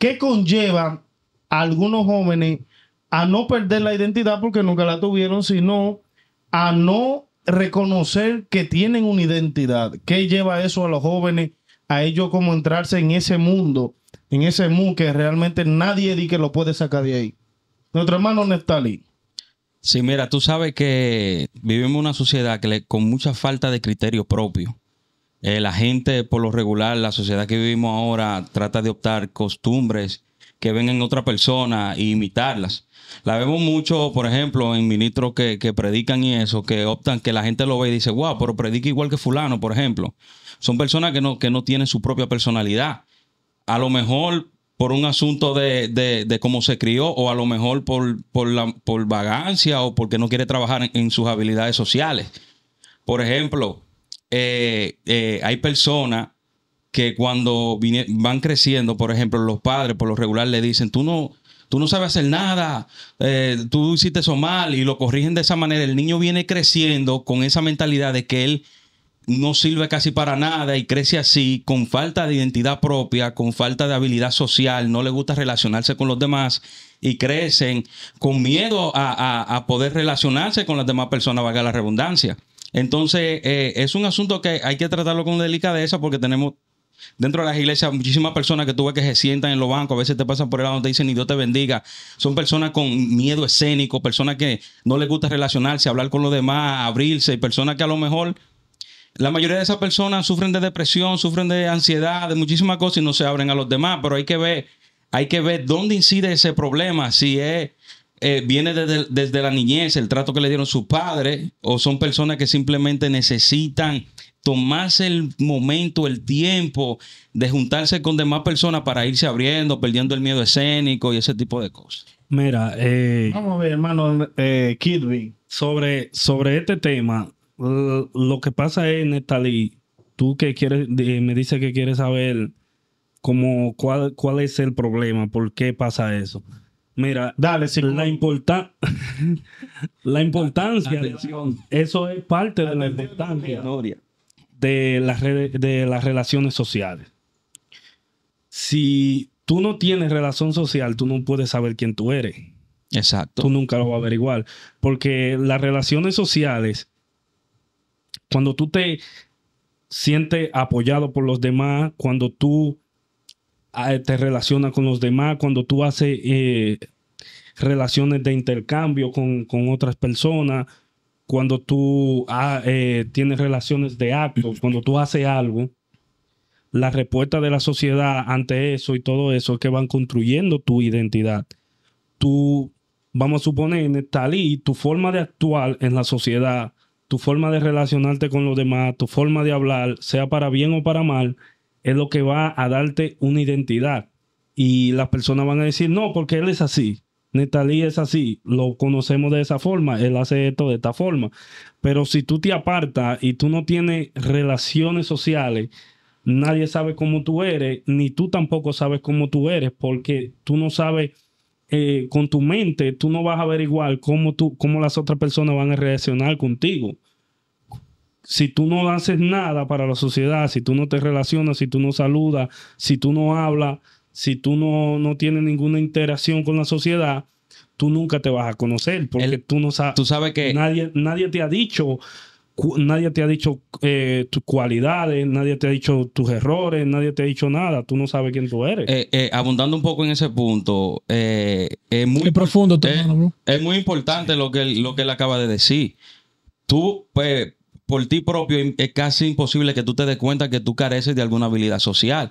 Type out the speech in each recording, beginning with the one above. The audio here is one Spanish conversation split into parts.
¿Qué conlleva a algunos jóvenes a no perder la identidad porque nunca la tuvieron, sino a no reconocer que tienen una identidad? ¿Qué lleva eso a los jóvenes, a ellos como entrarse en ese mundo, en ese mundo que realmente nadie di que lo puede sacar de ahí? Nuestro hermano Nestali. Sí, mira, tú sabes que vivimos una sociedad con mucha falta de criterio propio. Eh, la gente, por lo regular, la sociedad que vivimos ahora trata de optar costumbres que ven en otra persona e imitarlas. La vemos mucho, por ejemplo, en ministros que, predican y eso, que optan, que la gente lo ve y dice, wow, pero predica igual que fulano, por ejemplo. Son personas que no, que no tienen su propia personalidad. A lo mejor por un asunto de, cómo se crió o a lo mejor por, la, vagancia o porque no quiere trabajar en sus habilidades sociales. Por ejemplo, eh, eh, hay personas que cuando van creciendo, por ejemplo, los padres por lo regular le dicen, tú no, tú no sabes hacer nada, eh, tú hiciste eso mal y lo corrigen de esa manera. El niño viene creciendo con esa mentalidad de que él no sirve casi para nada y crece así, con falta de identidad propia, con falta de habilidad social, no le gusta relacionarse con los demás y crecen con miedo a poder relacionarse con las demás personas, valga la redundancia. Entonces, eh, es un asunto que hay que tratarlo con delicadeza porque tenemos dentro de las iglesias muchísimas personas que tú ves que se sientan en los bancos, a veces te pasan por el lado donde dicen ni Dios te bendiga. Son personas con miedo escénico, personas que no les gusta relacionarse, hablar con los demás, abrirse, y personas que a lo mejor la mayoría de esas personas sufren de depresión, sufren de ansiedad, de muchísimas cosas y no se abren a los demás, pero hay que ver, hay que ver dónde incide ese problema, si es eh, viene desde, la niñez, el trato que le dieron sus padres, o son personas que simplemente necesitan tomarse el momento, el tiempo de juntarse con demás personas para irse abriendo, perdiendo el miedo escénico y ese tipo de cosas. Mira, eh, vamos a ver, hermano eh, sobre, sobre este tema, lo que pasa es, Natalie, tú que quieres, me dices que quieres saber cuál es el problema, por qué pasa eso. Mira, Dale, la, la importancia, eso es parte de la importancia de las, de las relaciones sociales. Si tú no tienes relación social, tú no puedes saber quién tú eres. Exacto. Tú nunca lo vas a averiguar. Porque las relaciones sociales, cuando tú te sientes apoyado por los demás, cuando tú te relaciona con los demás, cuando tú haces eh, relaciones de intercambio con, otras personas, cuando tú ah, eh, tienes relaciones de actos, cuando tú haces algo, la respuesta de la sociedad ante eso y todo eso es que van construyendo tu identidad. Tú, vamos a suponer, y tu forma de actuar en la sociedad, tu forma de relacionarte con los demás, tu forma de hablar, sea para bien o para mal, es lo que va a darte una identidad. Y las personas van a decir, no, porque él es así. Natalie es así, lo conocemos de esa forma, él hace esto de esta forma. Pero si tú te apartas y tú no tienes relaciones sociales, nadie sabe cómo tú eres, ni tú tampoco sabes cómo tú eres, porque tú no sabes eh, con tu mente, tú no vas a averiguar cómo, tú, cómo las otras personas van a reaccionar contigo si tú no haces nada para la sociedad, si tú no te relacionas, si tú no saludas, si tú no hablas, si tú no, no tienes ninguna interacción con la sociedad, tú nunca te vas a conocer porque tú no sabes. Tú sabes que nadie, nadie te ha dicho nadie te ha dicho eh, tus cualidades, nadie te ha dicho tus errores, nadie te ha dicho nada, tú no sabes quién tú eres. Eh, eh, abundando un poco en ese punto, es muy profundo, es muy importante lo que, lo que él acaba de decir. Tú, pues, por ti propio es casi imposible que tú te des cuenta que tú careces de alguna habilidad social.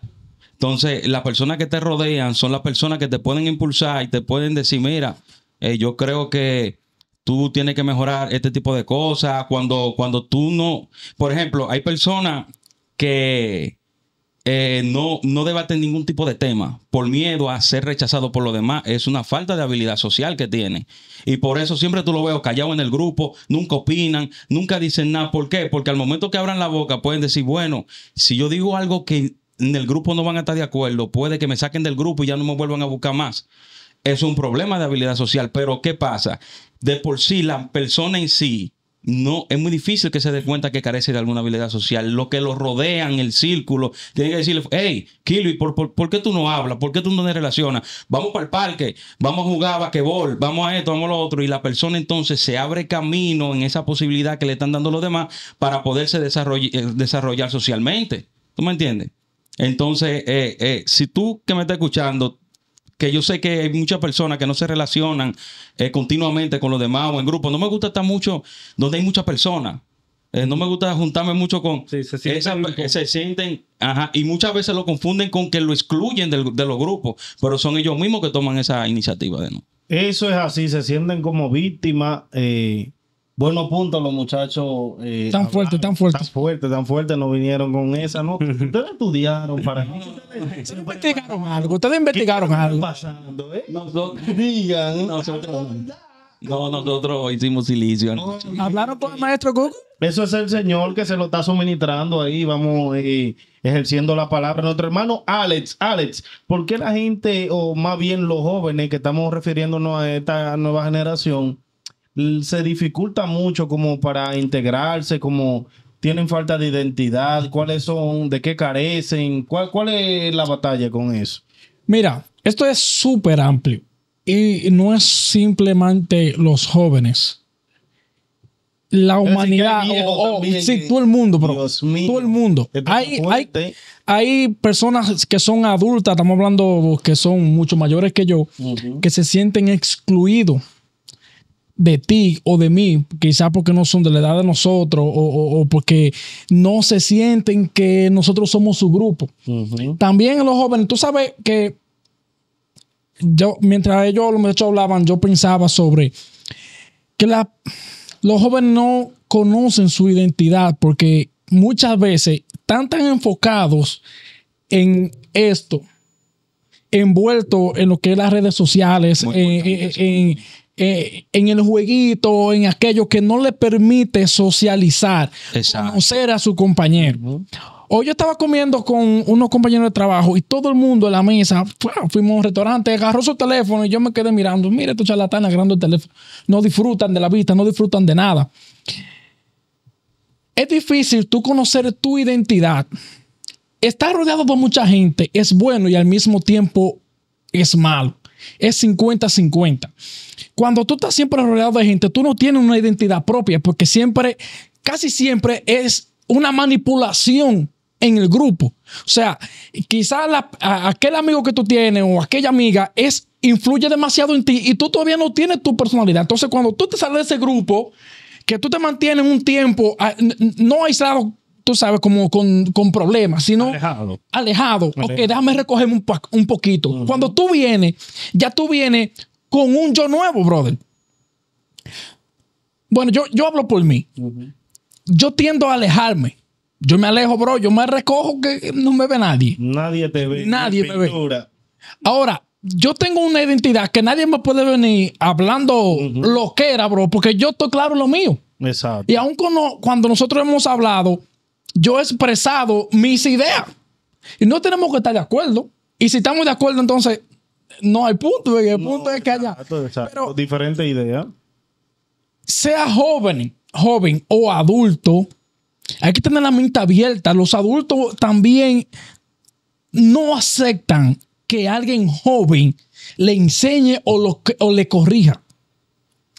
Entonces, las personas que te rodean son las personas que te pueden impulsar y te pueden decir, mira, eh, yo creo que tú tienes que mejorar este tipo de cosas. Cuando, cuando tú no, por ejemplo, hay personas que eh, no, no debaten ningún tipo de tema por miedo a ser rechazado por los demás. Es una falta de habilidad social que tiene. Y por eso siempre tú lo veo callado en el grupo, nunca opinan, nunca dicen nada. ¿Por qué? Porque al momento que abran la boca pueden decir, bueno, si yo digo algo que en el grupo no van a estar de acuerdo, puede que me saquen del grupo y ya no me vuelvan a buscar más. Es un problema de habilidad social. Pero ¿qué pasa? De por sí, la persona en sí no, es muy difícil que se dé cuenta que carece de alguna habilidad social. Lo que lo rodean, el círculo, tiene que decirle, hey, Kilo, por, por, qué tú no hablas? ¿Por qué tú no te relacionas? Vamos para el parque, vamos a jugar a basquetbol, vamos a esto, vamos a lo otro. Y la persona entonces se abre camino en esa posibilidad que le están dando los demás para poderse eh, desarrollar, socialmente. ¿Tú me entiendes? Entonces, eh, eh, si tú que me estás escuchando que yo sé que hay muchas personas que no se relacionan eh, continuamente con los demás o en grupo. No me gusta estar mucho donde hay muchas personas. Eh, no me gusta juntarme mucho con... Sí, se sienten. se sienten ajá, y muchas veces lo confunden con que lo excluyen de los grupos, pero son ellos mismos que toman esa iniciativa de no. Eso es así, se sienten como víctimas. Eh, buenos puntos los muchachos. Eh, tan fuerte, tan fuerte. Tan fuerte, tan fuerte, no vinieron con esa, ¿no? Ustedes estudiaron para Ustedes investigaron algo, ustedes investigaron algo. pasando, eh? Nosotros, digan. Nosotros, no, nosotros hicimos silicio. ¿Hablaron con el maestro Cook? Eso es el Señor que se lo está suministrando ahí, vamos eh, ejerciendo la palabra. Nuestro hermano Alex, Alex, ¿por qué la gente, o más bien los jóvenes que estamos refiriéndonos a esta nueva generación, se dificulta mucho como para integrarse, como tienen falta de identidad, cuáles son, de qué carecen, cuál, cuál es la batalla con eso. Mira, esto es súper amplio y no es simplemente los jóvenes. La humanidad, sí, eh, todo el mundo, pero todo el mundo. Hay, personas que son adultas, estamos hablando que son mucho mayores que yo, que se sienten excluidos de ti o de mí, quizás porque no son de la edad de nosotros o, porque no se sienten que nosotros somos su grupo. También los jóvenes, tú sabes que yo, mientras ellos los muchachos hablaban, yo pensaba sobre que la, los jóvenes no conocen su identidad porque muchas veces están tan enfocados en esto envuelto en lo que es las redes sociales, en, eh, en el jueguito, en aquello que no le permite socializar, conocer a su compañero. Hoy yo estaba comiendo con unos compañeros de trabajo y todo el mundo en la mesa, fuimos a un restaurante, agarró su teléfono y yo me quedé mirando, mira estos charlatanes agarrando el teléfono, no disfrutan de la vista, no disfrutan de nada. Es difícil tú conocer tu identidad. Estar rodeado de mucha gente es bueno y al mismo tiempo es malo. Es 50-50. Cuando tú estás siempre rodeado de gente, tú no tienes una identidad propia porque siempre, casi siempre es una manipulación en el grupo. O sea, quizás aquel amigo que tú tienes o aquella amiga es, influye demasiado en ti y tú todavía no tienes tu personalidad. Entonces, cuando tú te sales de ese grupo, que tú te mantienes un tiempo ah, no aislado sabes, como con, problemas, sino alejado. Alejado. Ok, déjame recogerme un, poquito. Cuando tú vienes, ya tú vienes con un yo nuevo, brother. Bueno, yo, yo hablo por mí. Yo tiendo a alejarme. Yo me alejo, bro. Yo me recojo que no me ve nadie. Nadie te ve. Nadie me ve. Ahora, yo tengo una identidad que nadie me puede venir hablando lo que era, bro, porque yo estoy claro lo mío. Exacto. Y aún cuando nosotros hemos hablado yo he expresado mis ideas. Y no tenemos que estar de acuerdo. Y si estamos de acuerdo, entonces no hay punto. el punto es que haya. diferentes ideas. Sea joven, joven o adulto, hay que tener la mente abierta. Los adultos también no aceptan que alguien joven le enseñe o le corrija.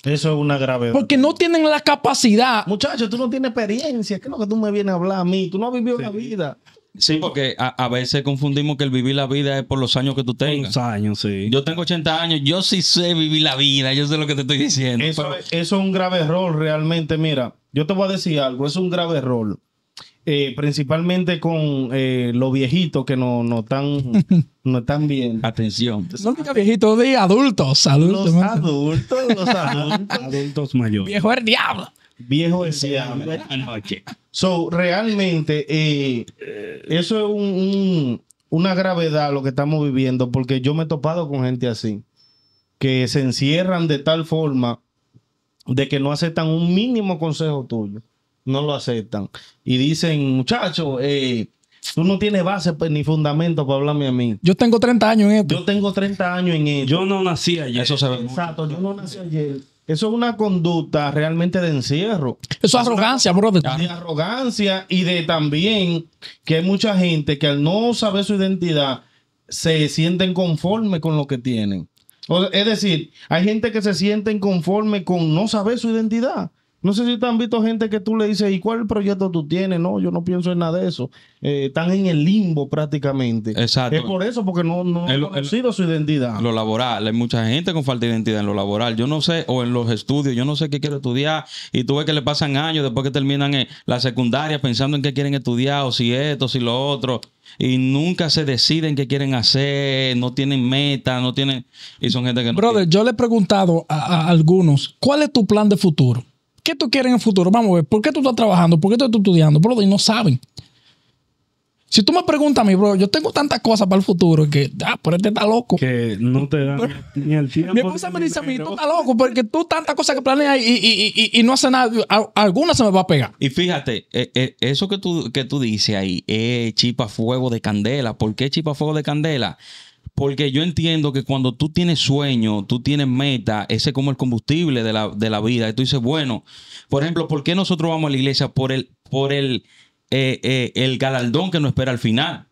Eso es una grave Porque no tienen la capacidad. Muchachos, tú no tienes experiencia. ¿Qué es lo que tú me vienes a hablar a mí? Tú no has vivido la vida. Sí, porque a, veces confundimos que el vivir la vida es por los años que tú tengas. años, sí. Yo tengo 80 años, yo sí sé vivir la vida, yo sé lo que te estoy diciendo. Eso, es, eso es un grave error realmente. Mira, yo te voy a decir algo, es un grave error. Eh, principalmente con eh, los viejitos que no, no, están, no están bien. Atención. No viejitos, de adultos. adultos los adultos, los adultos. mayores. Viejo el diablo. Viejo el diablo. So, realmente, eh, eso es una gravedad lo que estamos viviendo, porque yo me he topado con gente así, que se encierran de tal forma de que no aceptan un mínimo consejo tuyo no lo aceptan. Y dicen, muchachos, eh, tú no tienes base pues, ni fundamento para hablarme a mí. Yo tengo 30 años en esto. Yo tengo 30 años en esto. Yo no nací ayer. Eso se ve Exacto, yo no nací ayer. Eso es una conducta realmente de encierro. Eso es arrogancia, brother. De arrogancia y de también que hay mucha gente que al no saber su identidad se sienten conforme con lo que tienen. es decir, hay gente que se sienten conforme con no saber su identidad. No sé si te han visto gente que tú le dices, ¿y cuál proyecto tú tienes? No, yo no pienso en nada de eso. Eh, están en el limbo prácticamente. Exacto. Es por eso, porque no, no el, han conocido su identidad. Lo laboral, hay mucha gente con falta de identidad en lo laboral. Yo no sé, o en los estudios, yo no sé qué quiero estudiar. Y tú ves que le pasan años después que terminan eh, la secundaria pensando en qué quieren estudiar, o si esto, si lo otro. Y nunca se deciden qué quieren hacer, no tienen meta, no tienen. Y son gente que no. Brother, yo le he preguntado a algunos, ¿cuál es tu plan de futuro? ¿Qué tú quieres en el futuro? Vamos a ver, ¿por qué tú estás trabajando? ¿Por qué tú estás estudiando? Bro, y no saben. Si tú me preguntas a mí, bro, yo tengo tantas cosas para el futuro que, ah, pero este está loco. Que no te da ni el tiempo. Mi esposa me dice a mí, tú estás loco porque tú tantas cosas que planeas y, no haces nada, alguna se me va a pegar. Y fíjate, eh, eh, eso que tú, que tú dices ahí es eh, chipa fuego de candela. ¿Por qué chipa fuego de candela? Porque yo entiendo que cuando tú tienes sueño, tú tienes meta, ese es como el combustible de la, vida. Y tú dices, bueno, por ejemplo, ¿por qué nosotros vamos a la iglesia? Por el, por el, eh, eh, el galardón que nos espera al final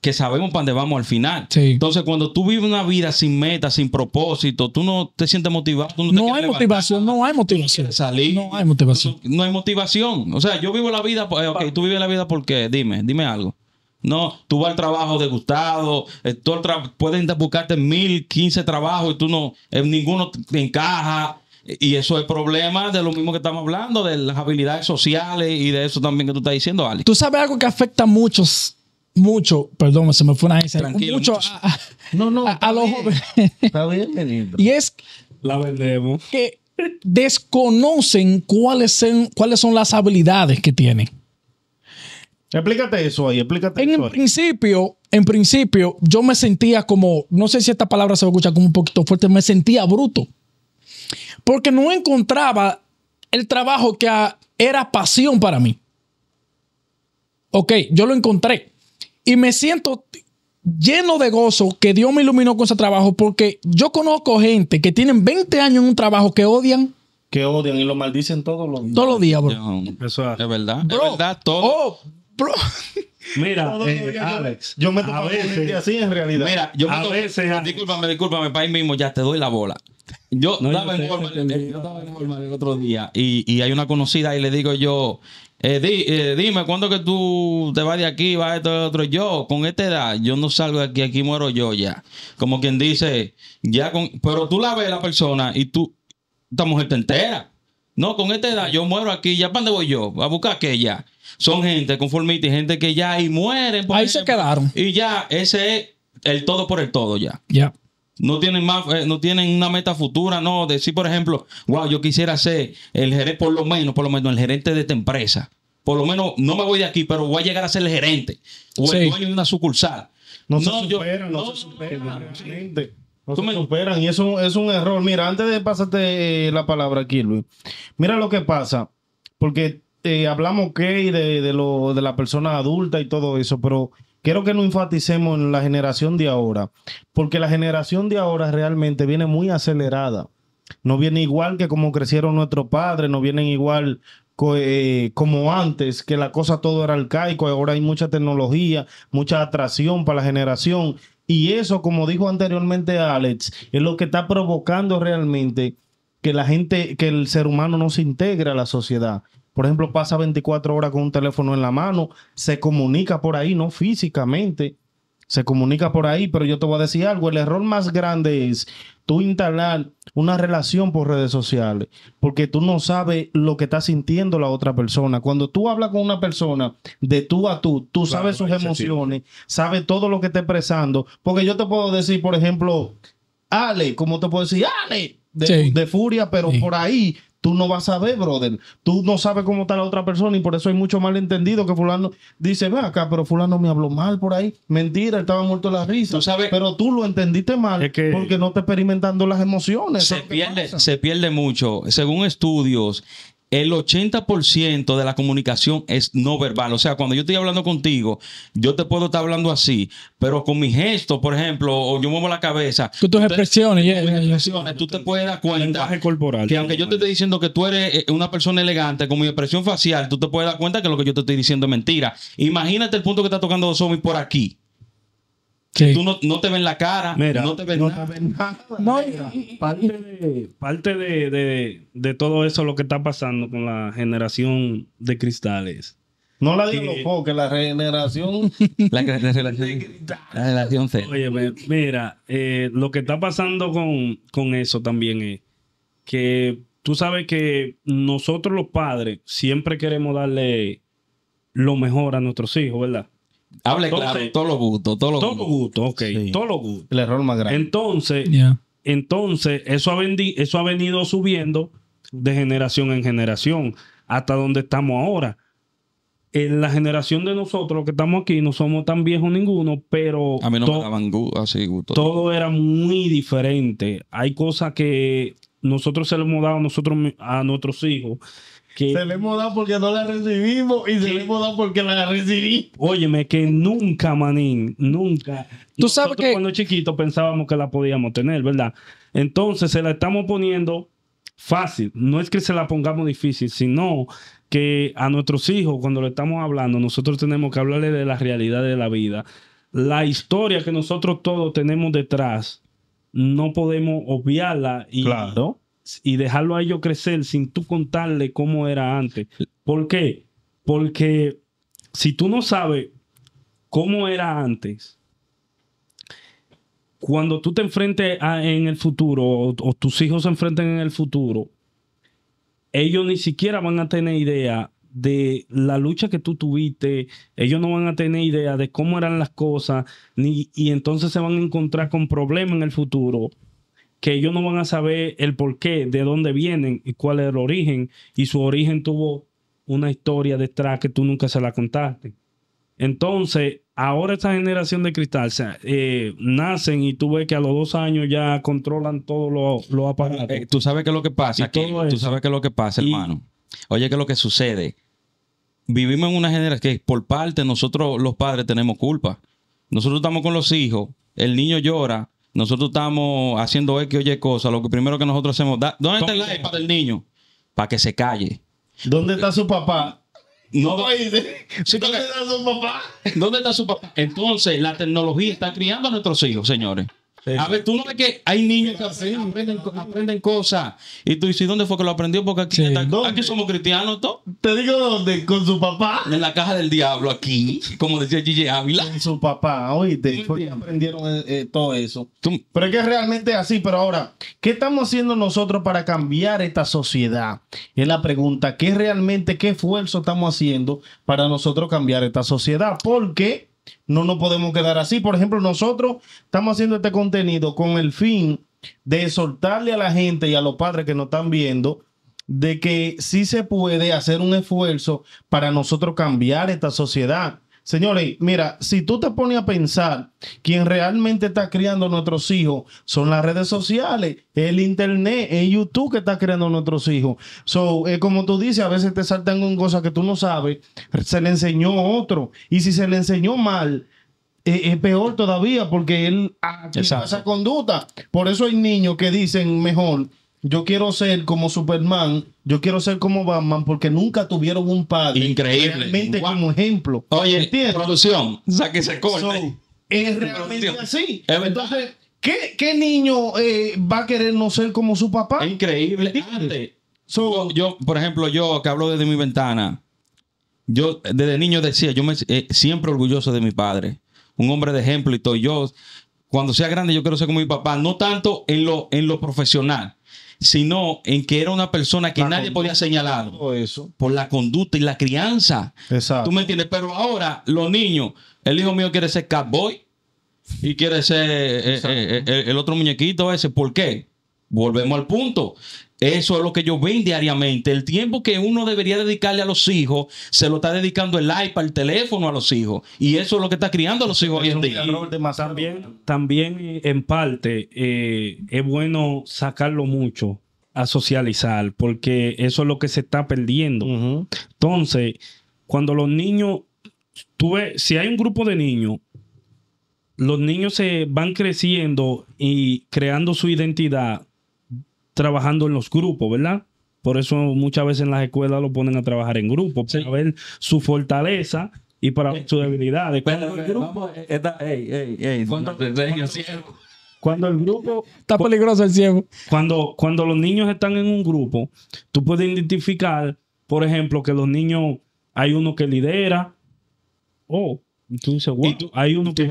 que sabemos para dónde vamos al final. Entonces, cuando tú vives una vida sin meta, sin propósito, tú no te sientes motivado. no, hay motivación, no hay motivación. No hay motivación. No, hay motivación. O sea, yo vivo la vida, eh, ok, tú vives la vida porque, dime, dime algo. No, tú vas al trabajo degustado, gustado eh, pueden buscarte mil, quince trabajos y tú no, eh, ninguno te encaja. Y eso es problema de lo mismo que estamos hablando, de las habilidades sociales y de eso también que tú estás diciendo, Alex. Tú sabes algo que afecta a muchos, mucho, perdón, se me fue una esa, mucho a, no, no, los jóvenes. Está bien, Y es la Que desconocen cuáles son, cuáles son las habilidades que tienen. Explícate eso ahí, explícate en En principio, en principio, yo me sentía como, no sé si esta palabra se va a escuchar como un poquito fuerte, me sentía bruto. Porque no encontraba el trabajo que era pasión para mí. Ok, yo lo encontré. Y me siento lleno de gozo que Dios me iluminó con ese trabajo porque yo conozco gente que tienen 20 años en un trabajo que odian. Que odian y lo maldicen todos los días. Todos los días, bro. es verdad. Bro, es verdad, todo. Oh, Mira, eh, Alex, yo me a así en realidad. Mira, yo me a veces, discúlpame, discúlpame, para ahí mismo ya te doy la bola. Yo no, estaba, en el otro día y, hay una conocida y le digo yo, eh, eh, dime, ¿cuándo que tú te vas de aquí, vas esto, de otro? Yo, con esta edad, yo no salgo de aquí, aquí muero yo ya. Como quien dice, ya con... Pero tú la ves la persona y tú, esta mujer te entera. No, con esta edad yo muero aquí, ya para dónde voy yo, a buscar aquella. Son gente conformista y gente que ya ahí mueren. Ahí se quedaron. Y ya, ese es el todo por el todo ya. Ya. No tienen más, eh, no tienen una meta futura, no. Decir, por ejemplo, wow, yo quisiera ser el gerente, por lo menos, por lo menos, el gerente de esta empresa. Por lo menos, no me voy de aquí, pero voy a llegar a ser el gerente o el dueño de una sucursal. No, se supera, no, se supera, no, no me... superan y eso es un error. Mira, antes de pasarte eh, la palabra aquí, Luis, mira lo que pasa, porque eh, hablamos que de, de, lo, la persona adulta y todo eso, pero quiero que no enfaticemos en la generación de ahora, porque la generación de ahora realmente viene muy acelerada. No viene igual que como crecieron nuestros padres, no vienen igual eh, como antes, que la cosa todo era arcaico, ahora hay mucha tecnología, mucha atracción para la generación y eso, como dijo anteriormente Alex, es lo que está provocando realmente que la gente, que el ser humano no se integre a la sociedad. Por ejemplo, pasa 24 horas con un teléfono en la mano, se comunica por ahí, no físicamente, se comunica por ahí, pero yo te voy a decir algo, el error más grande es tú instalar una relación por redes sociales, porque tú no sabes lo que está sintiendo la otra persona. Cuando tú hablas con una persona de tú a tú, tú sabes sus emociones, sabes todo lo que está expresando, porque yo te puedo decir, por ejemplo, Ale, ¿cómo te puedo decir? Ale, de, furia, pero por ahí Tú no vas a ver, brother. Tú no sabes cómo está la otra persona y por eso hay mucho malentendido que fulano dice, ve acá, pero fulano me habló mal por ahí. Mentira, estaba muerto la risa. pero tú lo entendiste mal porque no te experimentando las emociones. Se pierde, se pierde mucho. Según estudios, el 80% de la comunicación es no verbal. O sea, cuando yo estoy hablando contigo, yo te puedo estar hablando así, pero con mi gesto, por ejemplo, o yo muevo la cabeza. Con tus expresiones, tú te puedes dar cuenta. corporal. Que aunque yo te esté diciendo que tú eres eh, una persona elegante, con mi expresión facial, tú te puedes dar cuenta que lo que yo te estoy diciendo es mentira. Imagínate el punto que está tocando Zombie por aquí que Tú no, no, te ven la cara, no te ven nada. parte, de, de, todo eso lo que está pasando con la generación de cristales. No la digo que, la generación. La, generación C. Oye, mira, eh, lo que está pasando con, con eso también es que tú sabes que nosotros los padres siempre queremos darle lo mejor a nuestros hijos, ¿verdad? Hable claro, todo lo gusto, todo lo todo gusto. gusto ok, todo lo gusto. El error más grande. Entonces, entonces eso, ha eso ha venido subiendo de generación en generación hasta donde estamos ahora. En la generación de nosotros que estamos aquí no somos tan viejos ninguno, pero a mí no me daban gusto, Todo era muy diferente. Hay cosas que nosotros se lo hemos dado a nuestros hijos se le hemos dado porque no la recibimos y se le hemos dado porque la recibí. Óyeme, que nunca, manín, nunca. Tú sabes que... Cuando chiquito pensábamos que la podíamos tener, ¿verdad? Entonces se la estamos poniendo fácil. No es que se la pongamos difícil, sino que a nuestros hijos, cuando le estamos hablando, nosotros tenemos que hablarle de la realidad de la vida. La historia que nosotros todos tenemos detrás, no podemos obviarla y, claro y dejarlo a ellos crecer sin tú contarle cómo era antes. ¿Por qué? Porque si tú no sabes cómo era antes, cuando tú te enfrentes en el futuro o, tus hijos se enfrenten en el futuro, ellos ni siquiera van a tener idea de la lucha que tú tuviste, ellos no van a tener idea de cómo eran las cosas, ni, y entonces se van a encontrar con problemas en el futuro que ellos no van a saber el por qué, de dónde vienen y cuál es el origen. Y su origen tuvo una historia detrás que tú nunca se la contaste. Entonces, ahora esta generación de cristal o sea, eh, nacen y tú ves que a los dos años ya controlan todos los lo aparatos. Eh, tú sabes qué es lo que pasa, tú sabes qué es lo que pasa, hermano. Oye, qué es lo que sucede. Vivimos en una generación que por parte nosotros los padres tenemos culpa. Nosotros estamos con los hijos, el niño llora, nosotros estamos haciendo X oye cosas, lo que primero que nosotros hacemos, ¿dónde está el para niño? Para que se calle. ¿Dónde está su papá? ¿Dónde está su papá? ¿Dónde está su papá? Entonces, la tecnología está criando a nuestros hijos, señores. A ver, tú no ves que hay niños que aprenden, cosas. Y tú dices, ¿dónde fue que lo aprendió? Porque aquí, somos cristianos, Te digo dónde, con su papá. En la caja del diablo, aquí, como decía Gigi Ávila. Con su papá, oíste, aprendieron eh, eh, todo eso. Pero es que realmente así. Pero ahora, ¿qué estamos haciendo nosotros para cambiar esta sociedad? Es la pregunta, ¿qué realmente, qué esfuerzo estamos haciendo para nosotros cambiar esta sociedad? Porque no nos podemos quedar así. Por ejemplo, nosotros estamos haciendo este contenido con el fin de soltarle a la gente y a los padres que nos están viendo de que sí se puede hacer un esfuerzo para nosotros cambiar esta sociedad Señores, mira, si tú te pones a pensar, quien realmente está criando a nuestros hijos son las redes sociales, el internet, el YouTube que está criando a nuestros hijos. So, eh, como tú dices, a veces te saltan con cosas que tú no sabes, se le enseñó otro. Y si se le enseñó mal, eh, es peor todavía porque él esa conducta. Por eso hay niños que dicen mejor yo quiero ser como Superman, yo quiero ser como Batman, porque nunca tuvieron un padre. Increíble. Realmente como ejemplo. Oye, ¿entiendes? producción, que se es realmente así. Entonces, ¿qué, niño eh, va a querer no ser como su papá? Increíble. yo, por ejemplo, yo que hablo desde mi ventana, yo desde niño decía, yo me eh, siempre orgulloso de mi padre, un hombre de ejemplo y todo. Yo, cuando sea grande, yo quiero ser como mi papá, no tanto en lo, en lo profesional sino en que era una persona que nadie podía señalar eso. por la conducta y la crianza. Exacto. ¿Tú me entiendes? Pero ahora los niños, el hijo mío quiere ser cowboy y quiere ser eh, eh, eh, el, otro muñequito ese. ¿Por qué? Volvemos al punto. Eso es lo que yo ven diariamente. El tiempo que uno debería dedicarle a los hijos, se lo está dedicando el iPad, el teléfono a los hijos. Y eso es lo que está criando a los hijos hoy en día. También, también en parte, eh, es bueno sacarlo mucho a socializar, porque eso es lo que se está perdiendo. Entonces, cuando los niños, si hay un grupo de niños, los niños se van creciendo y creando su identidad trabajando en los grupos, ¿verdad? Por eso muchas veces en las escuelas lo ponen a trabajar en grupo, para ver su fortaleza y para ver su debilidad. cuando el grupo... Está peligroso el ciego. Cuando, cuando los niños están en un grupo, tú puedes identificar, por ejemplo, que los niños, hay uno que lidera, o... Entonces, tú, hay un tú,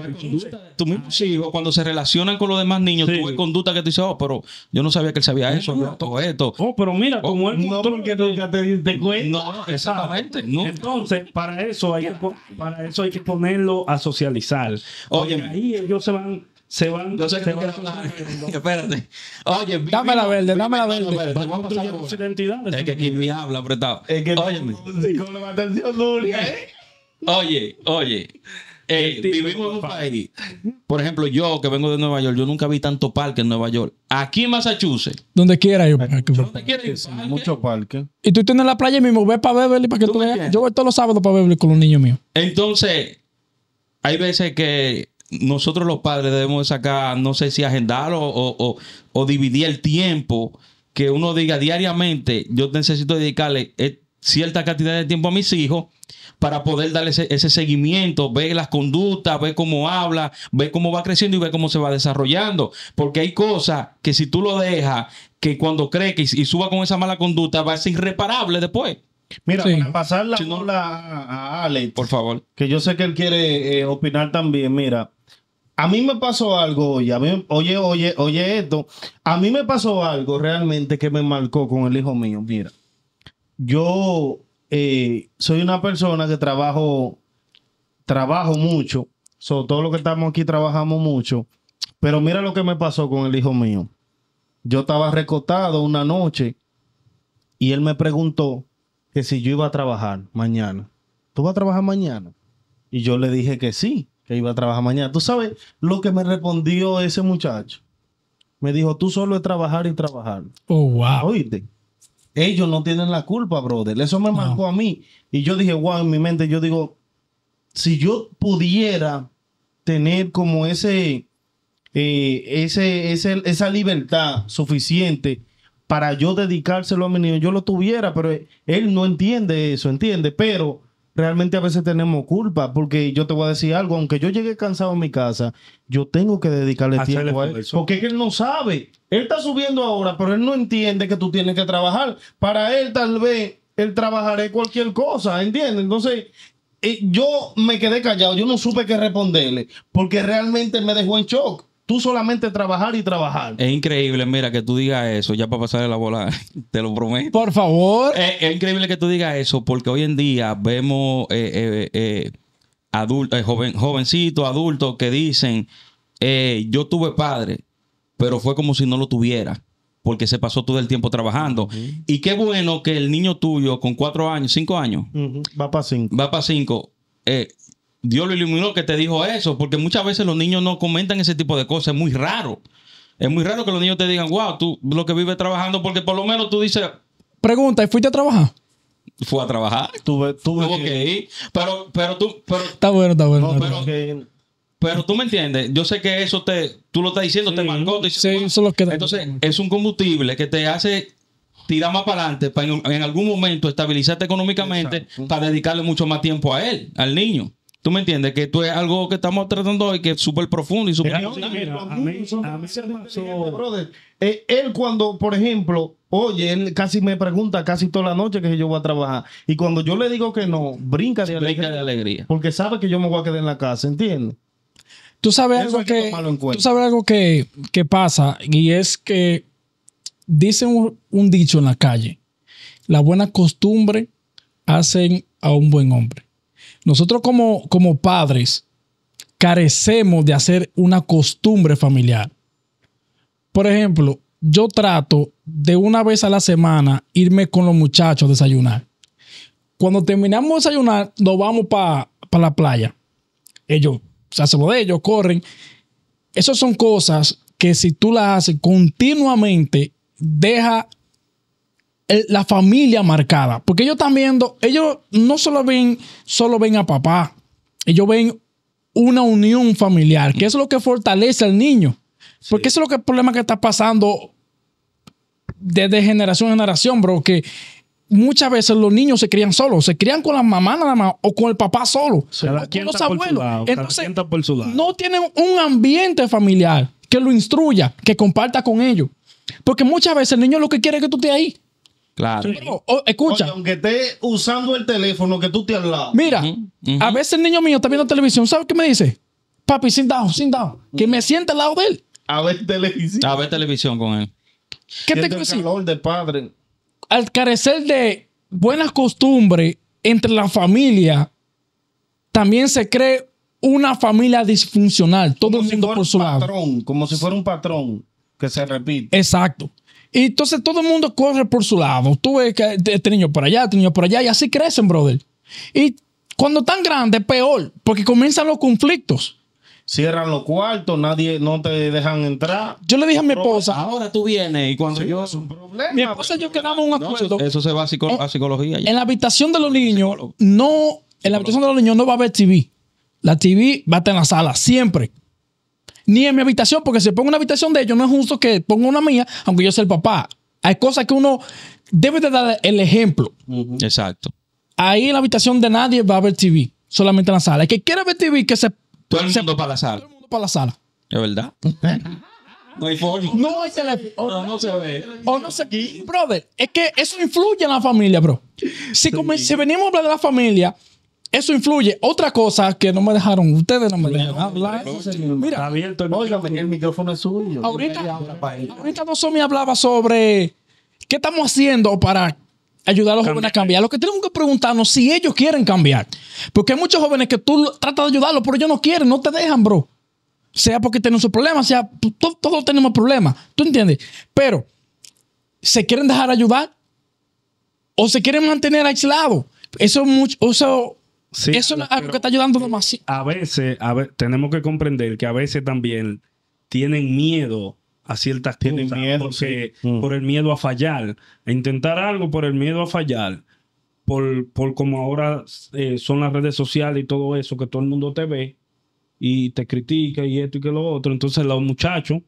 cuando se relacionan con los demás niños, tuve conducta que te dices, oh, pero yo no sabía que él sabía eso, no. todo esto. Oh, pero mira, oh, como él no, porque nunca te diste cuenta. No, exactamente. Entonces, para eso hay que para eso hay que ponerlo a socializar. Oye, ahí ellos se van se van. Yo Espérate. Oye, dame la verde, dame la verde. Es que aquí me habla apretado. Es que sí, Con la atención dura. ¿eh? Oye, oye. Eh, vivimos en un país. Por ejemplo, yo que vengo de Nueva York, yo nunca vi tanto parque en Nueva York. Aquí en Massachusetts. Donde quiera yo. Donde quiera Mucho parque. Y tú tienes la playa mismo, me para para que tú, Yo voy todos los sábados para Beverly con los niños míos. Entonces, hay veces que nosotros los padres debemos sacar, no sé si agendar o dividir el tiempo que uno diga diariamente, yo necesito dedicarle eh, cierta cantidad de tiempo a mis hijos para poder darle ese, seguimiento, ver las conductas, ver cómo habla, ver cómo va creciendo y ver cómo se va desarrollando. Porque hay cosas que si tú lo dejas, que cuando cree que y suba con esa mala conducta va a ser irreparable después. Mira, pasarla para pasar la a Alex, por favor, que yo sé que él quiere eh, opinar también. Mira, a mí me pasó algo hoy, oye, oye, oye esto, a mí me pasó algo realmente que me marcó con el hijo mío. Mira, yo eh, soy una persona que trabajo, trabajo mucho, sobre todo lo que estamos aquí trabajamos mucho, pero mira lo que me pasó con el hijo mío. Yo estaba recotado una noche y él me preguntó que si yo iba a trabajar mañana. ¿Tú vas a trabajar mañana? Y yo le dije que sí, que iba a trabajar mañana. ¿Tú sabes lo que me respondió ese muchacho? Me dijo, tú solo es trabajar y trabajar. Oh, wow. Ellos no tienen la culpa, brother. Eso me marcó a mí. Y yo dije, wow, en mi mente, yo digo, si yo pudiera tener como ese, eh, ese, ese, esa libertad suficiente para yo dedicárselo a mi niño, yo lo tuviera, pero él no entiende eso, entiende. Pero realmente a veces tenemos culpa, porque yo te voy a decir algo, aunque yo llegue cansado a mi casa, yo tengo que dedicarle tiempo a él, porque él no sabe. Él está subiendo ahora, pero él no entiende que tú tienes que trabajar. Para él tal vez él trabajaré cualquier cosa, ¿entiendes? Entonces, eh, yo me quedé callado, yo no supe qué responderle, porque realmente me dejó en shock tú solamente trabajar y trabajar. Es increíble, mira, que tú digas eso, ya para pasar la bola, te lo prometo. Por favor. Es, increíble que tú digas eso, porque hoy en día vemos eh, eh, eh, adultos, joven, jovencitos, adultos que dicen, yo tuve padre, pero fue como si no lo tuviera porque se pasó todo el tiempo trabajando. Y qué bueno que el niño tuyo con cuatro años, cinco años, va para cinco. Va para cinco. Dios lo iluminó que te dijo eso, porque muchas veces los niños no comentan ese tipo de cosas, es muy raro. Es muy raro que los niños te digan, wow, tú lo que vives trabajando, porque por lo menos tú dices... Pregunta, ¿y fuiste a trabajar? Fui a trabajar. Tuve, tuve, que... ir. Pero, pero tú... Pero... Está bueno, está bueno. pero, tú me entiendes, yo sé que eso te... Tú lo estás diciendo, te marcó. Entonces, es un combustible que te hace tirar más para adelante, para en, algún momento estabilizarte económicamente, para dedicarle mucho más tiempo a él, al niño. ¿Tú me entiendes? Que esto es algo que estamos tratando hoy que es súper profundo y súper... Eh, él cuando, por ejemplo, oye, él casi me pregunta casi toda la noche que yo voy a trabajar. Y cuando yo le digo que no, brinca de, alegría, Porque sabe que yo me voy a quedar en la casa, ¿entiendes? Tú sabes algo, que, pasa y es que dice un, un dicho en la calle, la buena costumbre hacen a un buen hombre. Nosotros como, como padres carecemos de hacer una costumbre familiar. Por ejemplo, yo trato de una vez a la semana irme con los muchachos a desayunar. Cuando terminamos de desayunar, nos vamos para la playa. Ellos se hacen lo de ellos, corren. Esas son cosas que si tú las haces continuamente, deja la familia marcada. Porque ellos están viendo, ellos no solo ven, solo ven a papá, ellos ven una unión familiar, que es lo que fortalece al niño. Porque eso es lo que el problema que está pasando desde generación a generación, bro, que muchas veces los niños se crían solos, se crían con la mamá nada más o con el papá solo, los abuelos. no tienen un ambiente familiar que lo instruya, que comparta con ellos. Porque muchas veces el niño lo que quiere es que tú estés ahí. Claro. escucha. Oye, aunque esté usando el teléfono que tú te al Mira, a veces el niño mío está viendo televisión. ¿Sabes qué me dice? Papi, sin down, sin down. Que me siente al lado de él. A ver televisión. A ver televisión con él. ¿Qué te el padre. Al carecer de buenas costumbres entre la familia, también se cree una familia disfuncional. Todo el mundo por su patrón, Como si fuera un patrón que se repite. Exacto. Y entonces todo el mundo corre por su lado. Tú ves que este, este niño por allá, este niño por allá, y así crecen, brother. Y cuando tan grande, peor, porque comienzan los conflictos. Cierran los cuartos, nadie, no te dejan entrar. Yo le dije a mi esposa. Ahora tú vienes y cuando yo. Es un problema. Mi esposa y yo quedamos un acuerdo. eso, se va a, psicología. En la habitación de los niños, no. En la habitación de los niños no va a haber TV. La TV va a estar en la sala, siempre ni en mi habitación, porque si pongo una habitación de ellos, no es justo que ponga una mía, aunque yo sea el papá. Hay cosas que uno debe de dar el ejemplo. Exacto. Ahí en la habitación de nadie va a haber TV, solamente en la sala. El que quiere ver TV, que se... Todo el mundo para la sala. Todo el mundo para la sala. Es verdad. No hay forma. No hay teléfono. No, se ve. O no Brother, es que eso influye en la familia, bro. Si, si venimos a hablar de la familia, eso influye. Otra cosa que no me dejaron, ustedes no me dejaron hablar. Mira, abierto el, el micrófono es suyo. Ahorita, ahorita me hablaba sobre qué estamos haciendo para ayudar a los jóvenes a cambiar. Lo que tenemos que preguntarnos si ellos quieren cambiar. Porque hay muchos jóvenes que tú tratas de ayudarlos, pero ellos no quieren, no te dejan, bro. Sea porque tienen sus problemas, sea pues, todos, tenemos problemas. ¿Tú entiendes? Pero, ¿se quieren dejar ayudar? ¿O se quieren mantener aislados? Eso, mucho, eso es algo que está ayudando demasiado. A veces, a tenemos que comprender que a veces también tienen miedo a ciertas tienen cosas mm. por el miedo a fallar, a e intentar algo por el miedo a fallar, por, como ahora eh, son las redes sociales y todo eso, que todo el mundo te ve y te critica y esto y que lo otro. Entonces los muchachos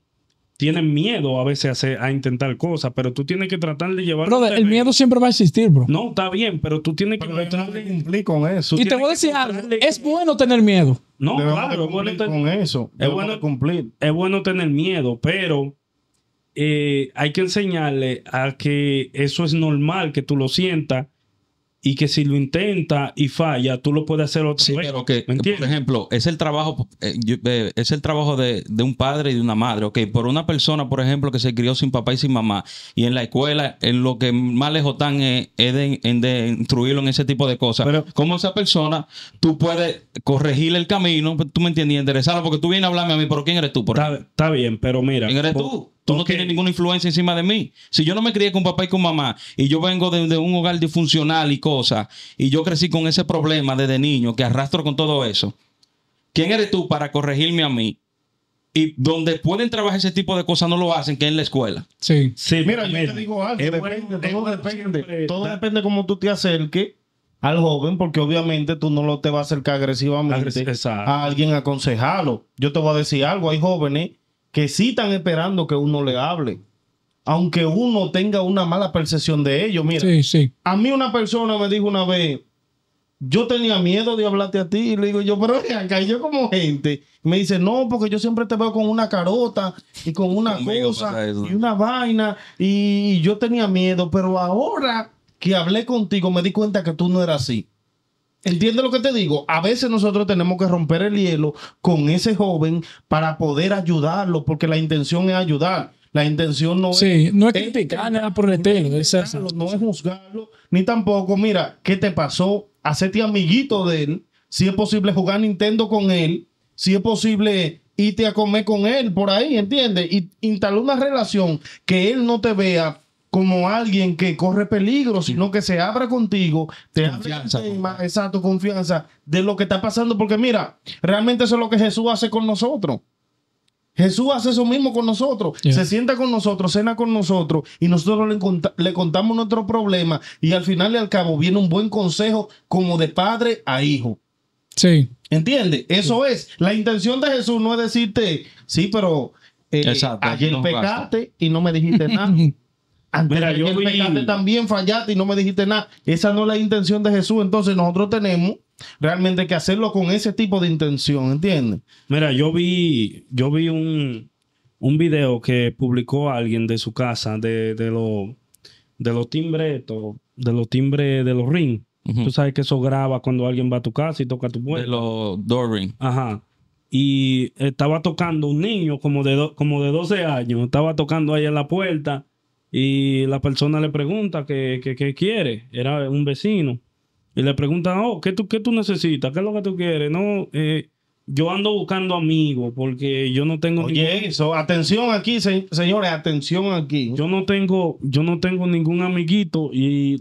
tienen miedo a veces a, intentar cosas, pero tú tienes que tratar de llevar. Brother, el miedo siempre va a existir, bro. No, está bien, pero tú tienes pero que. de cumplir con eso. Y te voy a decir es bueno tener miedo. No, claro, es bueno Con eso. es bueno cumplir. Es bueno tener miedo, pero. Eh, hay que enseñarle a que eso es normal, que tú lo sientas y que si lo intenta y falla, tú lo puedes hacer otra vez. Pero Por ejemplo, es el trabajo, eh, eh, es el trabajo de, un padre y de una madre. okay por una persona, por ejemplo, que se crió sin papá y sin mamá, y en la escuela, en lo que más lejos están es, de, instruirlo en ese tipo de cosas. Pero como esa persona, tú puedes corregir el camino, tú me entiendes, y enderezarlo, porque tú vienes a hablarme a mí, pero ¿quién eres tú? Por está, bien, pero mira. ¿Quién eres tú? Tú no tienes ninguna influencia encima de mí. Si yo no me crié con papá y con mamá y yo vengo de, un hogar disfuncional y cosas, y yo crecí con ese problema desde niño que arrastro con todo eso, ¿quién eres tú para corregirme a mí? Y donde pueden trabajar ese tipo de cosas no lo hacen, que en la escuela. Sí. Sí, mira, yo te digo algo. todo depende. cómo tú te acerques al joven, porque obviamente tú no lo te vas a acercar agresivamente a alguien a aconsejarlo. Yo te voy a decir algo, hay jóvenes que si están esperando que uno le hable. Aunque uno tenga una mala percepción de ellos. Mira, a mí una persona me dijo una vez, yo tenía miedo de hablarte a ti. Y le digo yo, pero acá yo como gente. Me dice, no, porque yo siempre te veo con una carota y con una cosa y una vaina. Y yo tenía miedo, pero ahora que hablé contigo me di cuenta que tú no eras así. ¿Entiendes lo que te digo. A veces nosotros tenemos que romper el hielo con ese joven para poder ayudarlo, porque la intención es ayudar. La intención no sí, es. no es este, criticar nada por el no es juzgarlo, ni tampoco, mira, ¿qué te pasó? Hacerte amiguito de él. Si es posible jugar Nintendo con él. Si es posible irte a comer con él por ahí, ¿entiendes? Y instalar una relación que él no te vea como alguien que corre peligro, sino que se abra contigo, te confianza, abre tema, exacto, confianza de lo que está pasando, porque mira, realmente eso es lo que Jesús hace con nosotros. Jesús hace eso mismo con nosotros. Se sienta con nosotros, cena con nosotros y nosotros le, contamos nuestro problema y al final y al cabo viene un buen consejo como de padre a hijo. Sí. ¿Entiende? Eso es. La intención de Jesús no es decirte, sí, pero eh, ayer pecaste y no me dijiste nada. Antes Mira, yo vi... también fallaste y no me dijiste nada. Esa no es la intención de Jesús. Entonces nosotros tenemos realmente que hacerlo con ese tipo de intención, ¿entiendes? Mira, yo vi, yo vi un, un video que publicó alguien de su casa, de, de, de los timbres, de los timbres de los ring. Tú sabes que eso graba cuando alguien va a tu casa y toca tu puerta. De los door Ajá y estaba tocando un niño como de, como de 12 años, estaba tocando ahí en la puerta y la persona le pregunta qué, qué, qué quiere, era un vecino, y le pregunta, oh, ¿qué tú, qué tú necesitas? ¿Qué es lo que tú quieres? No, eh, yo ando buscando amigos porque yo no tengo... Oye, eso, atención aquí, señores, atención aquí. Yo no tengo, yo no tengo ningún amiguito y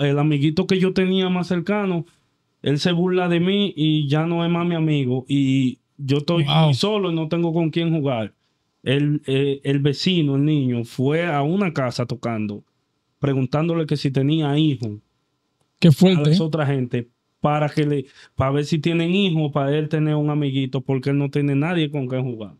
el amiguito que yo tenía más cercano, él se burla de mí y ya no es más mi amigo y yo estoy solo y no tengo con quién jugar. Eh, el, vecino, el niño, fue a una casa tocando, preguntándole que si tenía hijos. Qué fuerte. A esa ¿eh? otra gente para que le, para ver si tienen hijos, para él tener un amiguito, porque él no tiene nadie con quien jugar.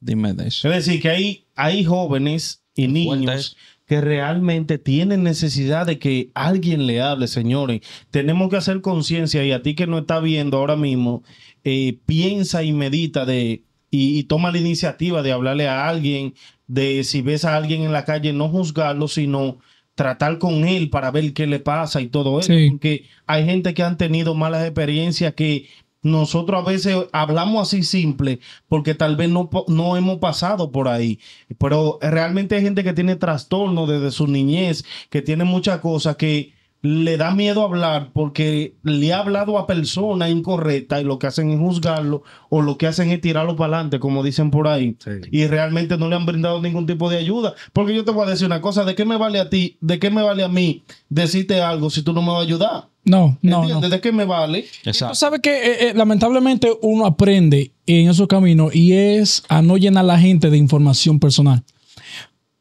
Dime de eso. Es decir, que hay, hay jóvenes y niños que realmente tienen necesidad de que alguien le hable, señores. Tenemos que hacer conciencia y a ti que no está viendo ahora mismo, eh, piensa y medita de y, toma la iniciativa de hablarle a alguien, de si ves a alguien en la calle, no juzgarlo, sino tratar con él para ver qué le pasa y todo eso. Porque hay gente que han tenido malas experiencias que nosotros a veces hablamos así simple porque tal vez no, no, hemos pasado por ahí. Pero realmente hay gente que tiene trastorno desde su niñez, que tiene muchas cosas que le da miedo hablar porque le ha hablado a personas incorrectas y lo que hacen es juzgarlo o lo que hacen es tirarlo para adelante, como dicen por ahí. Y realmente no le han brindado ningún tipo de ayuda. Porque yo te voy a decir una cosa, ¿de qué me vale a ti, de qué me vale a mí decirte algo si tú no me vas a ayudar? No, no. ¿De qué me vale? Exacto. Tú sabes que eh, eh, lamentablemente uno aprende en esos caminos y es a no llenar a la gente de información personal.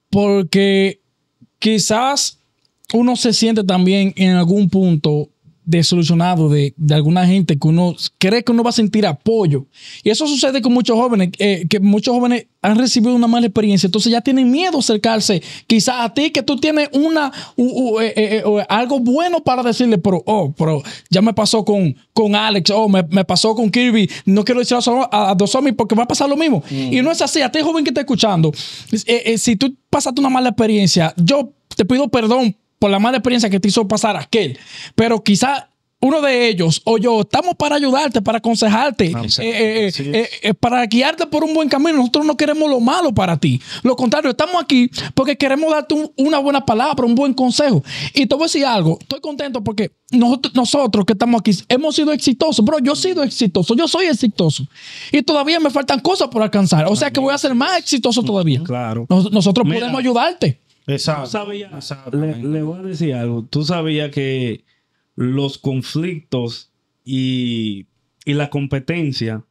Porque quizás uno se siente también en algún punto desolucionado de, de alguna gente que uno cree que uno va a sentir apoyo. Y eso sucede con muchos jóvenes, eh, que muchos jóvenes han recibido una mala experiencia, entonces ya tienen miedo acercarse quizás a ti, que tú tienes una, eh, eh, algo bueno para decirle, pero, oh, pero ya me pasó con, con Alex, oh, me, me pasó con Kirby, no quiero decir a, a hombres porque va a pasar lo mismo. Mm. Y no es así, a ti joven que está escuchando, si tú pasaste una mala experiencia, yo te pido perdón por la mala experiencia que te hizo pasar aquel. Pero quizá uno de ellos o yo estamos para ayudarte, para aconsejarte, ah, eh, eh, eh, para guiarte por un buen camino. Nosotros no queremos lo malo para ti. Lo contrario, estamos aquí porque queremos darte una buena palabra, un buen consejo. Y te voy a decir algo, estoy contento porque nosotros, que estamos aquí hemos sido exitosos. Bro, yo he sido exitoso, yo soy exitoso. Y todavía me faltan cosas por alcanzar. O sea que voy a ser más exitoso todavía. Claro. nosotros podemos ayudarte. Exacto. le, voy a decir algo. Tú sabías que los conflictos y, y la competencia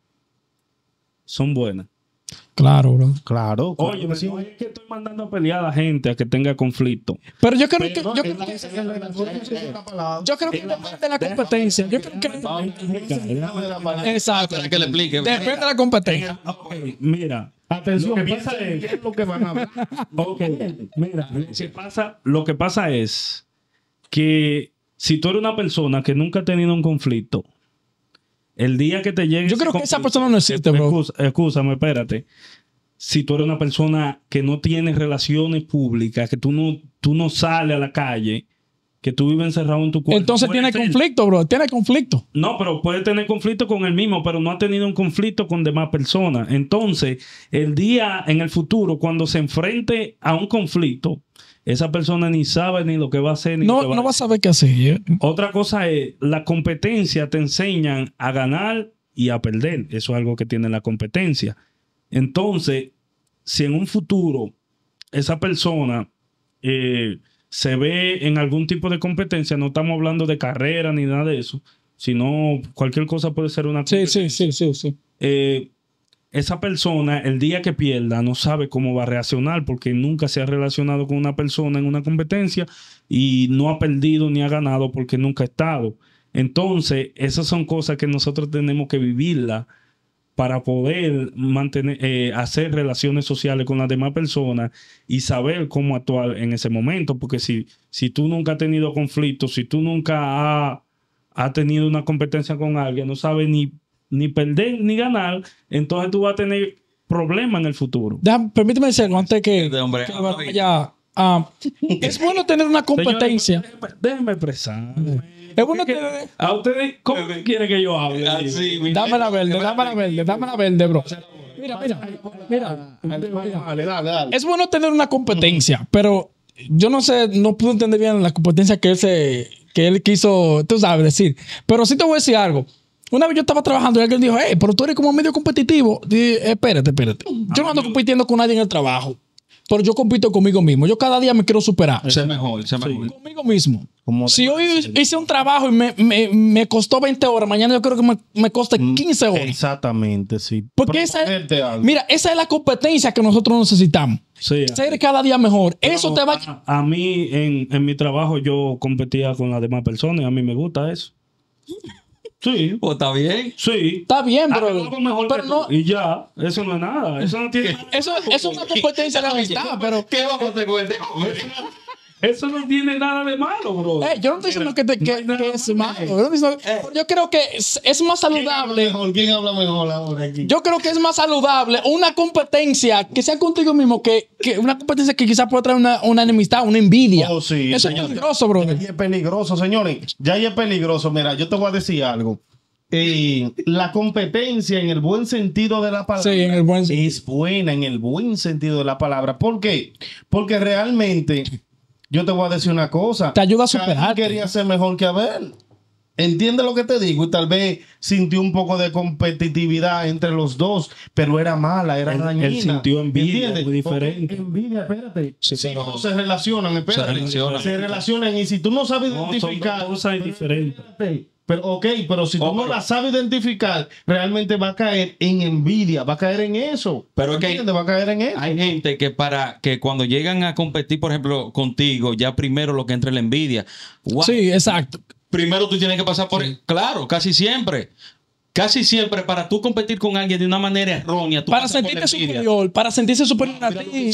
son buenas. Claro, bro. Claro. Oye, que estoy mandando a pelear a la gente a que tenga conflicto. Pero yo creo que. Yo creo que. Yo creo que depende de la competencia. Yo creo que. Exacto. Que le explique. Depende de la competencia. Mira, Atención, lo que lo que van a hablar. Mira, lo pasa, es que si tú eres una persona que nunca ha tenido un conflicto, el día que te llegue. Yo creo que esa persona no existe, bro. Escúchame, espérate. Si tú eres una persona que no tiene relaciones públicas, que tú no, tú no sales a la calle, que tú vives encerrado en tu cuerpo. Entonces tiene conflicto, bro. Tiene conflicto. No, pero puede tener conflicto con el mismo, pero no ha tenido un conflicto con demás personas. Entonces, el día en el futuro, cuando se enfrente a un conflicto, esa persona ni sabe ni lo que va a hacer. no, va no a va a saber qué hacer. Eh. Otra cosa es, la competencia te enseñan a ganar y a perder. Eso es algo que tiene la competencia. Entonces, si en un futuro esa persona... Eh, se ve en algún tipo de competencia, no estamos hablando de carrera ni nada de eso, sino cualquier cosa puede ser una competencia. Sí, sí, sí, sí. sí. esa persona, el día que pierda, no sabe cómo va a reaccionar porque nunca se ha relacionado con una persona en una competencia y no ha perdido ni ha ganado porque nunca ha estado. Entonces, esas son cosas que nosotros tenemos que vivirla para poder mantener, eh, hacer relaciones sociales con las demás personas y saber cómo actuar en ese momento. Porque si, si tú nunca has tenido conflictos, si tú nunca has ha tenido una competencia con alguien, no sabes ni, ni perder ni ganar, entonces tú vas a tener problemas en el futuro. Déjame, permíteme decirlo antes que, hombre, ah, es bueno tener una competencia. déjeme expresar. Es bueno A que verde, verde, verde, bro. Mira, mira, Es bueno tener una competencia, pero yo no sé, no pude entender bien la competencia que él, que él quiso, tú sabes, decir. Pero sí te voy a decir algo. Una vez yo estaba trabajando y alguien dijo, hey, pero tú eres como medio competitivo. espérate, espérate. Yo no ando compitiendo con nadie en el trabajo pero yo compito conmigo mismo. Yo cada día me quiero superar. Ser mejor, sea mejor. Conmigo mismo. si hoy hice un trabajo y me, costó 20 horas, mañana yo creo que me, me coste 15 mm, horas. Exactamente, sí. Porque esa, mira, esa es la competencia que nosotros necesitamos. Ser cada día mejor. eso te va a... mí, en, en mi trabajo, yo competía con las demás personas y a mí me gusta eso. Sí. ¿O pues está bien? Sí. Está bien, pero. Mejor pero no... Y ya, eso no es nada. Eso no tiene. Eso, eso es una competencia de amistad, pero. ¿Qué vamos a hacer con tema? Este eso no tiene nada de malo, bro. Eh, yo no estoy diciendo que, te, que, que es malo. Eh. Yo, creo que es, más saludable. ¿Quién habla, mejor? Yo creo que es más saludable una competencia que sea contigo mismo que, una competencia que quizás pueda traer una, enemistad, una envidia. Oh, Eso es peligroso, bro. Ya es peligroso, señores. Ya es peligroso. Mira, yo te voy a decir algo. Eh, la competencia en el buen sentido de la palabra sí, en el buen... es buena en el buen sentido de la palabra. ¿Por qué? Porque realmente yo te voy a decir una cosa. Te ayuda a superar. quería ser mejor que Abel. Entiende lo que te digo y tal vez sintió un poco de competitividad entre los dos, pero era mala, era dañina. Él sintió envidia, muy diferente. envidia, espérate. Sí, se relacionan, espérate. Se relacionan. se relacionan. y si tú no sabes identificar... Espérate, pero, ok, pero si tú oh, no la sabes identificar, realmente va a caer en envidia, va a caer en eso. Pero es va a caer en eso. Hay gente que para que cuando llegan a competir, por ejemplo, contigo, ya primero lo que entra es la envidia. Sí, exacto. Primero tú tienes que pasar por... Claro, casi siempre. Casi siempre para tú competir con alguien de una manera errónea. Tú para sentirte superior, para sentirse superior a ti.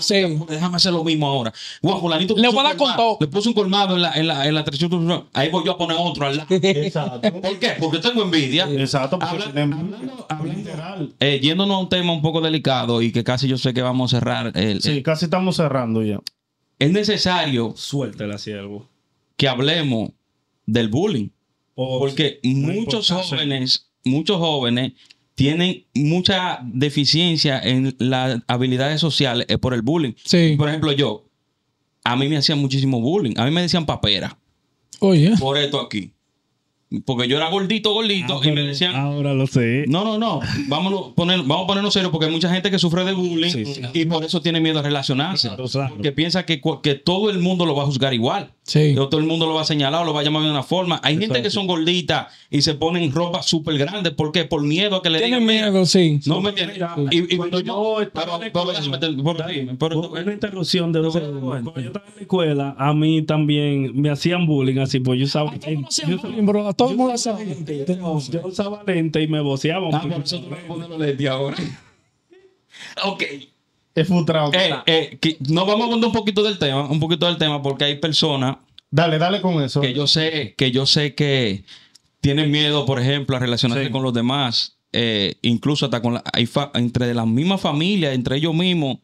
Sí. Déjame hacer lo mismo ahora. Le voy a dar con todo. Le puse un colmado en la, en Ahí voy yo a poner otro al lado. Exacto. ¿Por qué? Porque tengo envidia. Exacto. Porque eh, yéndonos a un tema un poco delicado y que casi yo sé que vamos a cerrar. El, sí, eh, casi estamos cerrando ya. Es necesario. Suéltela, siervo. Que hablemos del bullying. Porque muchos jóvenes, muchos jóvenes tienen mucha deficiencia en las habilidades sociales eh, por el bullying. Por ejemplo, yo, a mí me hacían muchísimo bullying. A mí me decían papera. Oye. Por esto aquí. Porque yo era gordito, gordito, ah, y me decían. Ahora lo sé. No, no, no. Vámonos poner, vamos a ponernos serios porque hay mucha gente que sufre de bullying y por eso tiene miedo a relacionarse. Que piensa que, que todo el mundo lo va a juzgar igual. Sí. Todo el mundo lo va a señalar o lo va a llamar de una forma. Hay gente que son gorditas y se ponen ropa súper grande. ¿Por qué? Por miedo que le Tienen miedo, sí. No me tienen Y, y, cuando yo estaba en interrupción de Cuando yo estaba en la escuela, a mí también me hacían bullying así, pues yo usaba. lente. Yo usaba lente y me boceaba Ah, pero eso me ahora. Ok. Es frustrado. Eh, eh nos vamos a contar un poquito del tema, un poquito del tema, porque hay personas. Dale, dale con eso. Que yo sé, que yo sé que tienen miedo, por ejemplo, a relacionarse con los demás. Eh, incluso hasta con la, hay entre las mismas familias, entre ellos mismos,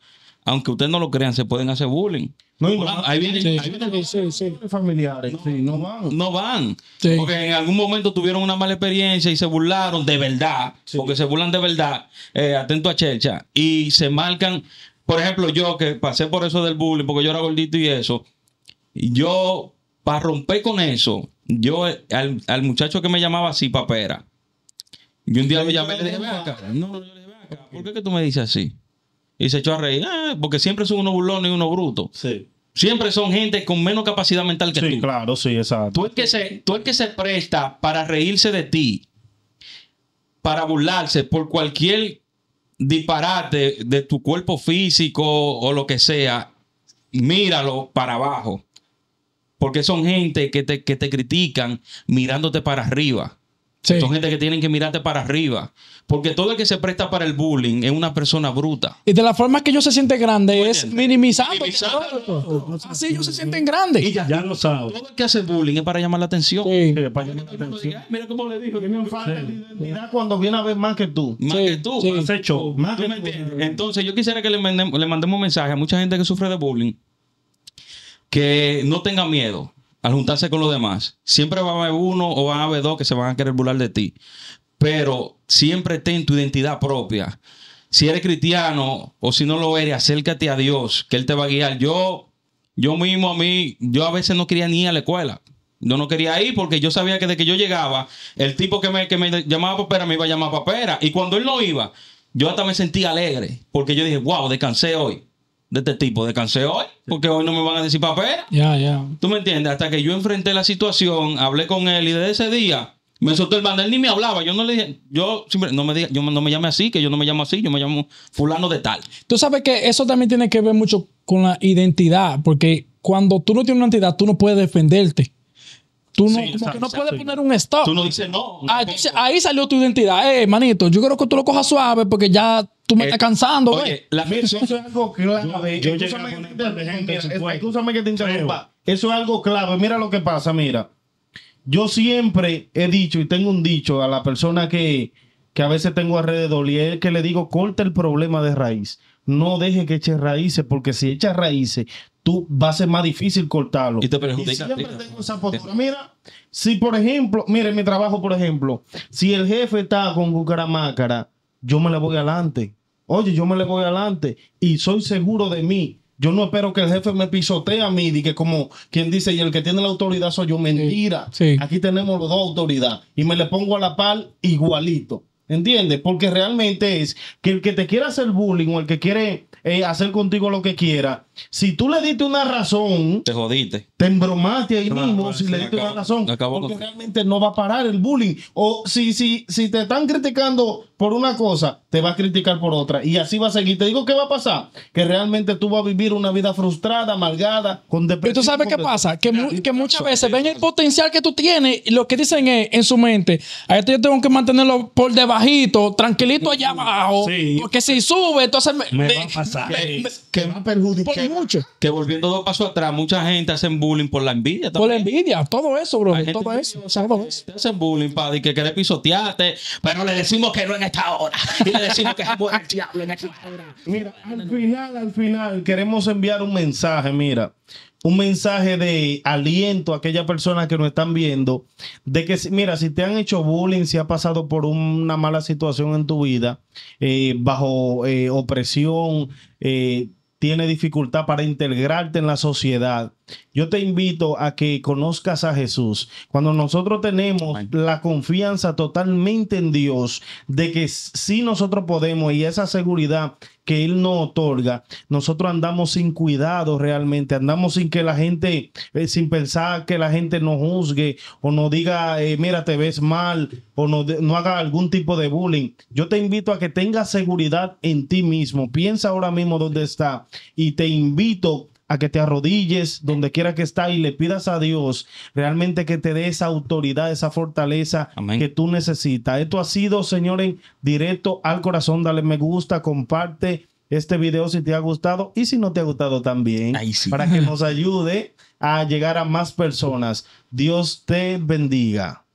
aunque ustedes no lo crean, se pueden hacer bullying. No, van. Ahí vienen, ahí vienen sí, sí. familiares. No, van. Porque en algún momento tuvieron una mala experiencia y se burlaron de verdad. Porque se burlan de verdad. Eh, atento a Chelcha. Y se marcan. Por ejemplo, yo que pasé por eso del bullying, porque yo era gordito y eso. Yo, para romper con eso, yo al, muchacho que me llamaba así, papera. y un día llamé le dije, acá. No, yo le dije, acá. ¿Por qué tú me dices así? Y se echó a reír. Ah, porque siempre son unos burlones y uno bruto. Sí. Siempre son gente con menos capacidad mental que tú. Sí, claro, sí, exacto. Tú el, que se, tú el que se presta para reírse de ti, para burlarse por cualquier disparate de tu cuerpo físico o lo que sea, míralo para abajo. Porque son gente que te, que te critican mirándote para arriba. Son gente que tienen que mirarte para arriba. Porque todo el que se presta para el bullying es una persona bruta. Y de la forma que ellos se sienten grande es minimizando. Así ellos se sienten grandes. Y ya, lo saben. Todo el que hace bullying es para llamar la atención. Sí. Mira cómo le dijo. Mira cuando viene a ver más que tú. Más que tú. hecho. Entonces yo quisiera que le mandemos, le mandemos un mensaje a mucha gente que sufre de bullying. Que no tenga miedo al juntarse con los demás. Siempre va a haber uno o van a haber dos que se van a querer burlar de ti. Pero siempre ten tu identidad propia. Si eres cristiano o si no lo eres, acércate a Dios, que Él te va a guiar. Yo, yo mismo a mí, yo a veces no quería ni ir a la escuela. Yo no quería ir porque yo sabía que de que yo llegaba, el tipo que me, que me llamaba papera me iba a llamar papera. Y cuando él no iba, yo hasta me sentía alegre porque yo dije, wow, descansé hoy de este tipo, descansé hoy, porque hoy no me van a decir papel. Ya, ya. ¿Tú me entiendes? Hasta que yo enfrenté la situación, hablé con él y desde ese día me soltó el bando. Él ni me hablaba. Yo no le dije, yo siempre, no me, no me llame así, que yo no me llamo así, yo me llamo fulano de tal. Tú sabes que eso también tiene que ver mucho con la identidad, porque cuando tú no tienes una identidad, tú no puedes defenderte. Tú no, como no puedes poner un stop. Tú no dices no. Ah, ahí, salió tu identidad. Eh, manito, yo creo que tú lo cojas suave porque ya Tú me eh, estás cansando, güey. Eso es algo clave. Yo, que te, mira, Eso es algo clave. Mira lo que pasa, mira. Yo siempre he dicho y tengo un dicho a la persona que, que a veces tengo alrededor y es que le digo, corta el problema de raíz. No deje que eche raíces, porque si echa raíces, tú va a ser más difícil cortarlo. Y te perjudica. siempre tengo esa postura. Mira, si por ejemplo, mire mi trabajo, por ejemplo, si el jefe está con máscara, yo me la voy adelante. Oye, yo me le voy adelante y soy seguro de mí. Yo no espero que el jefe me pisotee a mí y que como quien dice, y el que tiene la autoridad soy yo, mentira. Aquí tenemos los dos autoridad y me le pongo a la par igualito. ¿Entiendes? Porque realmente es que el que te quiera hacer bullying o el que quiere eh, hacer contigo lo que quiera, si tú le diste una razón, te jodiste. Te embromaste ahí mismo si le diste una razón. Porque realmente no va a parar el bullying. O si, si, si te están criticando por una cosa, te va a criticar por otra. Y así va a seguir. Te digo, ¿qué va a pasar? Que realmente tú vas a vivir una vida frustrada, amargada, con depresión. ¿Y tú sabes qué pasa? Que, que muchas veces ven el potencial que tú tienes y lo que dicen es, en su mente, a esto yo tengo que mantenerlo por debajito, tranquilito allá abajo. Sí. Porque si sube, entonces me, va a pasar. Me, que va a perjudicar mucho. Que volviendo dos pasos atrás, mucha gente hace bullying por la envidia. Por la envidia, todo eso, bro. todo eso. todo eso. Te hacen bullying, padre, que quieres pisotearte, pero le decimos que no en esta hora. Y le decimos que es el diablo en esta hora. Mira, al final, al final, queremos enviar un mensaje, mira un mensaje de aliento a aquellas personas que nos están viendo, de que, mira, si te han hecho bullying, si has pasado por una mala situación en tu vida, eh, bajo eh, opresión, eh, tiene dificultad para integrarte en la sociedad, yo te invito a que conozcas a Jesús. Cuando nosotros tenemos la confianza totalmente en Dios de que sí nosotros podemos y esa seguridad que Él nos otorga, nosotros andamos sin cuidado realmente, andamos sin que la gente, eh, sin pensar que la gente nos juzgue o nos diga, eh, mira, te ves mal o no, no haga algún tipo de bullying. Yo te invito a que tengas seguridad en ti mismo. Piensa ahora mismo dónde está y te invito a que te arrodilles donde quiera que estás y le pidas a Dios realmente que te dé esa autoridad, esa fortaleza que tú necesitas. Esto ha sido, señores, directo al corazón. Dale me gusta, comparte este video si te ha gustado y si no te ha gustado también, para que nos ayude a llegar a más personas. Dios te bendiga.